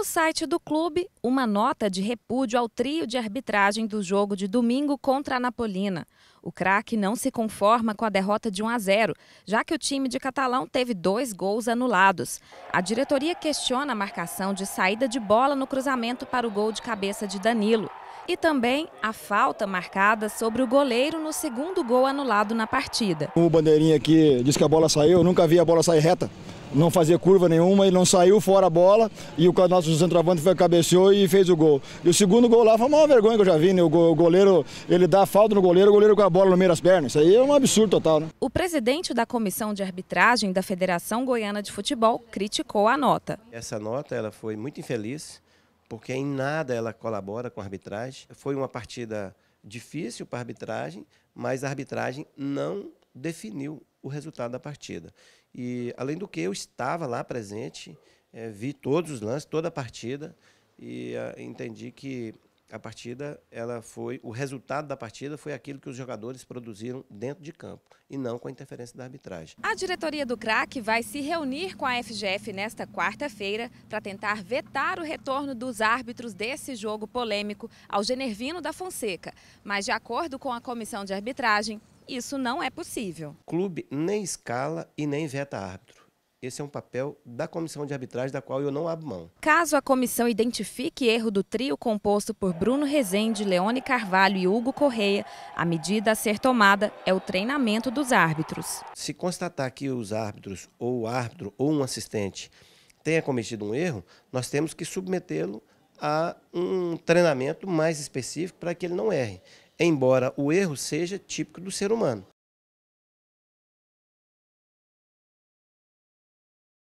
no site do clube uma nota de repúdio ao trio de arbitragem do jogo de domingo contra a Napolina. O craque não se conforma com a derrota de 1 a 0, já que o time de Catalão teve dois gols anulados. A diretoria questiona a marcação de saída de bola no cruzamento para o gol de cabeça de Danilo e também a falta marcada sobre o goleiro no segundo gol anulado na partida. O bandeirinha aqui disse que a bola saiu, eu nunca vi a bola sair reta. Não fazia curva nenhuma, ele não saiu fora a bola e o nosso centroavante foi, cabeceou e fez o gol. E o segundo gol lá foi uma vergonha que eu já vi, né? O goleiro, ele dá falta no goleiro, o goleiro com a bola no meio das pernas. Isso aí é um absurdo total, né? O presidente da comissão de arbitragem da Federação Goiana de Futebol criticou a nota. Essa nota, ela foi muito infeliz porque em nada ela colabora com a arbitragem. Foi uma partida difícil para a arbitragem, mas a arbitragem não definiu o resultado da partida. E, além do que, eu estava lá presente, é, vi todos os lances, toda a partida, e a, eh, entendi que a partida ela foi o resultado da partida foi aquilo que os jogadores produziram dentro de campo e não com a interferência da arbitragem. A diretoria do CRAC vai se reunir com a FGF nesta quarta-feira para tentar vetar o retorno dos árbitros desse jogo polêmico ao Genervino da Fonseca, mas de acordo com a comissão de arbitragem, isso não é possível. O clube nem escala e nem veta árbitro. Esse é um papel da comissão de arbitragem, da qual eu não abro mão. Caso a comissão identifique erro do trio composto por Bruno Rezende, Leone Carvalho e Hugo Correia, a medida a ser tomada é o treinamento dos árbitros. Se constatar que os árbitros, ou o árbitro, ou um assistente tenha cometido um erro, nós temos que submetê-lo a um treinamento mais específico para que ele não erre, embora o erro seja típico do ser humano.